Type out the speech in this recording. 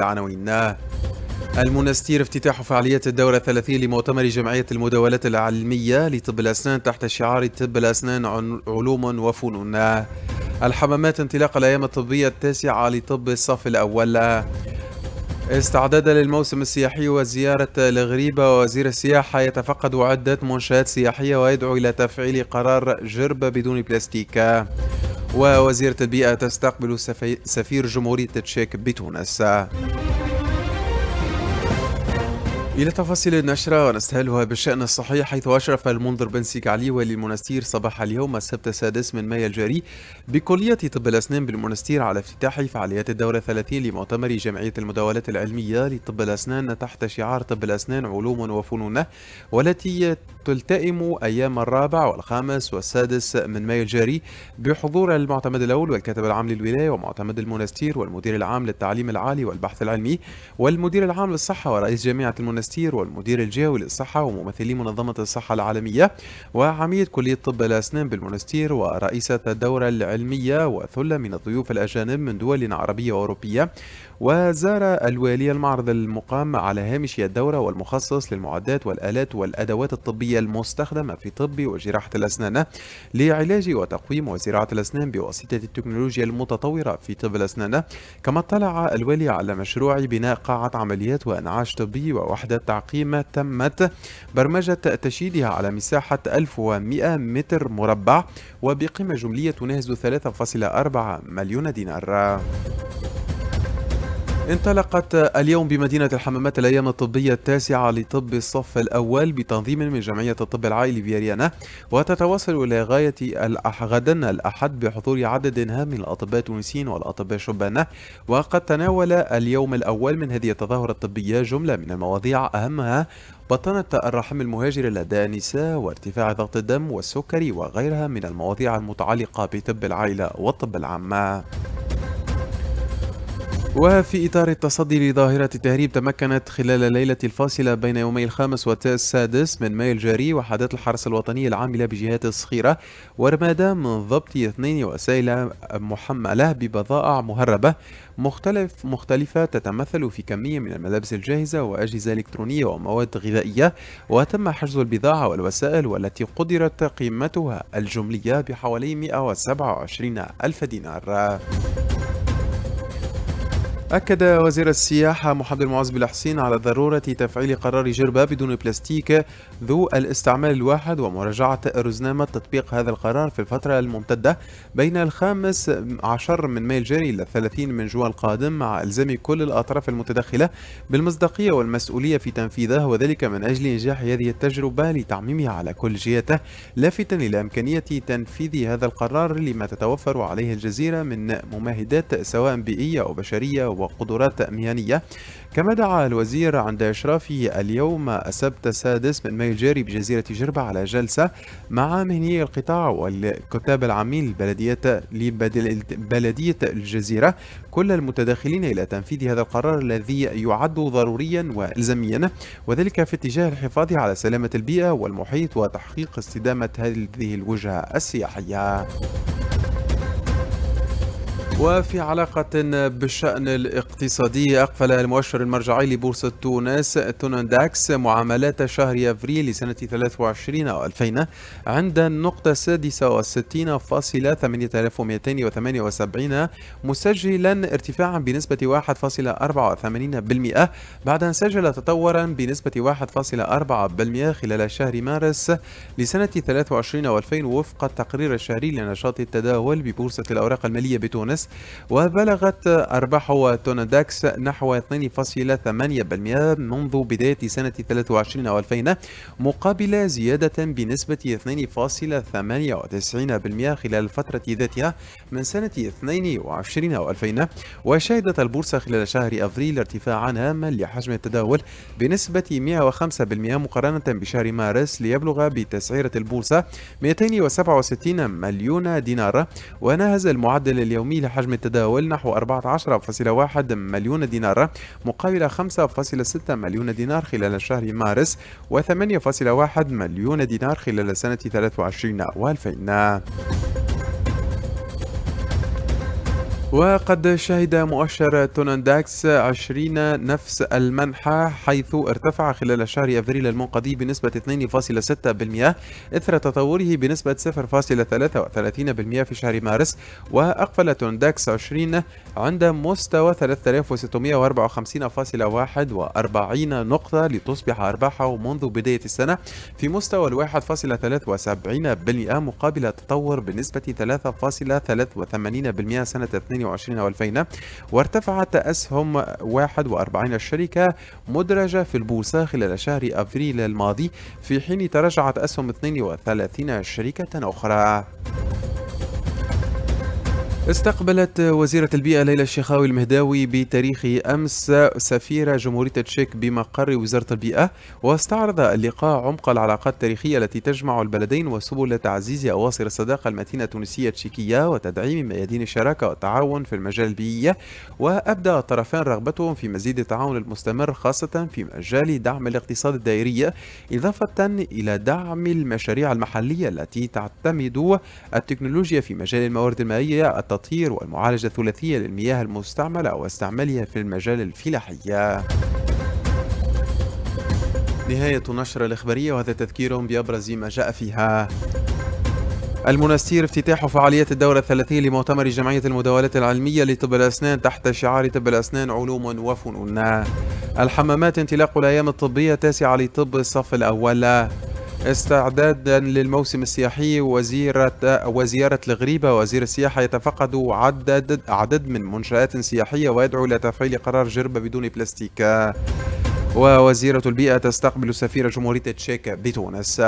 العناوين المنستير افتتاح فعاليات الدورة الثلاثين لمؤتمر جمعية المداولات العلمية لطب الأسنان تحت شعار طب الأسنان علوم وفنون الحمامات انطلاق الأيام الطبية التاسعة لطب الصف الأول استعداد للموسم السياحي وزيارة الغريبة وزير السياحة يتفقد عدة منشآت سياحية ويدعو إلى تفعيل قرار جرب بدون بلاستيك ووزيرة البيئة تستقبل سفير جمهورية التشيك بتونس إلى تفاصيل النشرة ونستهلها بالشأن الصحي حيث أشرف المنذر بن سيكعلي ولي المنستير صباح اليوم السبت السادس من مايو الجاري بكلية طب الأسنان بالمنستير على افتتاح فعاليات الدورة 30 لمؤتمر جمعية المداولات العلمية لطب الأسنان تحت شعار طب الأسنان علوم وفنون والتي تلتئم أيام الرابع والخامس والسادس من مايو الجاري بحضور المعتمد الأول والكاتب العام للولاية ومعتمد المنستير والمدير العام للتعليم العالي والبحث العلمي والمدير العام للصحة ورئيس جامعة المنستير ماستير والمدير الجوي للصحة وممثلي منظمة الصحة العالمية وعميد كلية طب الأسنان بالمنستير ورئيسة الدورة العلمية وثلة من الضيوف الأجانب من دول عربية وأوروبية وزار الوالي المعرض المقام على هامش الدورة والمخصص للمعدات والآلات والأدوات الطبية المستخدمة في طب وجراحة الأسنان لعلاج وتقويم وزراعة الأسنان بواسطة التكنولوجيا المتطورة في طب الأسنان كما اطلع الوالي على مشروع بناء قاعة عمليات وإنعاش طبي ووحدة أعيد تعقيمة تمت برمجة تشييدها على مساحة 1100 متر مربع وبقيمة جملية تناهز 3.4 مليون دينار انطلقت اليوم بمدينة الحمامات الأيام الطبية التاسعة لطب الصف الأول بتنظيم من جمعية الطب العائلي بيريانا وتتواصل إلى غاية غدا الأحد بحضور عدد هام من الأطباء التونسيين والأطباء الشبانة وقد تناول اليوم الأول من هذه التظاهرة الطبية جملة من المواضيع أهمها بطنة الرحم المهاجر لدى النساء وارتفاع ضغط الدم والسكري وغيرها من المواضيع المتعلقة بطب العائلة والطب العام وفي إطار التصدي لظاهرة التهريب تمكنت خلال الليلة الفاصلة بين يومي الخامس والسادس من مايو الجاري وحدات الحرس الوطني العاملة بجهات الصخيرة ورمادة من ضبط اثنين وسائل محملة ببضائع مهربة مختلف مختلفة تتمثل في كمية من الملابس الجاهزة وأجهزة إلكترونية ومواد غذائية وتم حجز البضاعة والوسائل والتي قدرت قيمتها الجملية بحوالي 127 ألف دينار أكد وزير السياحة محمد المعز بالحسين على ضرورة تفعيل قرار جربة بدون بلاستيك ذو الاستعمال الواحد ومراجعة رزنامة تطبيق هذا القرار في الفترة الممتدة بين الخامس عشر من مايو الجاري إلى الثلاثين من جوان القادم مع إلزام كل الأطراف المتدخلة بالمصداقية والمسؤولية في تنفيذه وذلك من أجل إنجاح هذه التجربة لتعميمها على كل جهته لافتا إلى إمكانية تنفيذ هذا القرار لما تتوفر عليه الجزيرة من ممهدات سواء بيئية أو بشرية وقدرات تأمينية كما دعا الوزير عند إشرافه اليوم السبت السادس من مايو الجاري بجزيرة جربة على جلسة مع مهنيي القطاع والكتاب العامين لبلدية لبلدية الجزيرة كل المتداخلين إلى تنفيذ هذا القرار الذي يعد ضروريا وإلزاميا وذلك في اتجاه الحفاظ على سلامة البيئة والمحيط وتحقيق استدامة هذه الوجهة السياحية. وفي علاقة بالشأن الاقتصادي أقفل المؤشر المرجعي لبورصة تونس توننداكس معاملات شهر أفريل لسنة 23 أو 2000 عند النقطة 66.8278 فاصلة 8278 مسجلا ارتفاعا بنسبة 1.84% بعد أن سجل تطورا بنسبة 1.4% خلال شهر مارس لسنة 23 و2000 وفق التقرير الشهري لنشاط التداول ببورصة الأوراق المالية بتونس وبلغت أرباح توناداكس نحو 2.8% منذ بداية سنة 23 أو 2000 مقابل زيادة بنسبة 2.98% خلال الفترة ذاتها من سنة 22 أو 2000 وشهدت البورصة خلال شهر أفريل ارتفاعا هاما لحجم التداول بنسبة 105% مقارنة بشهر مارس ليبلغ بتسعيرة البورصة 267 مليون دينار ونهز المعدل اليومي لحجم حجم التداول نحو 14.1 مليون دينار مقابل 5.6 مليون دينار خلال شهر مارس و8.1 مليون دينار خلال سنة 23 و2000 وقد شهد مؤشر توننداكس 20 نفس المنحة حيث ارتفع خلال شهر أفريل المنقضي بنسبة 2.6% إثر تطوره بنسبة 0.33% في شهر مارس وأقفل توننداكس 20 عند مستوى 3654.41 نقطة لتصبح أرباحه منذ بداية السنة في مستوى 1.73 مقابل تطور بنسبة 3.83% سنة 22 2022 و2000 وارتفعت أسهم 41 شركة مدرجة في البورصة خلال شهر أبريل الماضي في حين تراجعت أسهم 32 شركة أخرى استقبلت وزيرة البيئة ليلى الشيخاوي المهداوي بتاريخ أمس سفيرة جمهورية تشيك بمقر وزارة البيئة واستعرض اللقاء عمق العلاقات التاريخية التي تجمع البلدين وسبل تعزيز أواصر الصداقة المتينة التونسية التشيكية وتدعيم ميادين الشراكة والتعاون في المجال البيئي وأبدى الطرفان رغبتهم في مزيد التعاون المستمر خاصة في مجال دعم الاقتصاد الدائري إضافة إلى دعم المشاريع المحلية التي تعتمد التكنولوجيا في مجال الموارد المائية التطهير والمعالجة الثلاثية للمياه المستعملة واستعمالها في المجال الفلاحي نهاية النشرة الإخبارية وهذا تذكير بأبرز ما جاء فيها المنستير افتتاح فعاليات الدورة الثلاثية لمؤتمر جمعية المداولات العلمية لطب الأسنان تحت شعار طب الأسنان علوم وفنون الحمامات انطلاق الأيام الطبية التاسعة لطب الصف الأول استعدادا للموسم السياحي وزيرة وزيارة الغريبة وزير السياحة يتفقد عدد عدد من منشآت سياحية ويدعو إلى تفعيل قرار جربة بدون بلاستيك ووزيرة البيئة تستقبل سفير جمهورية تشيك بتونس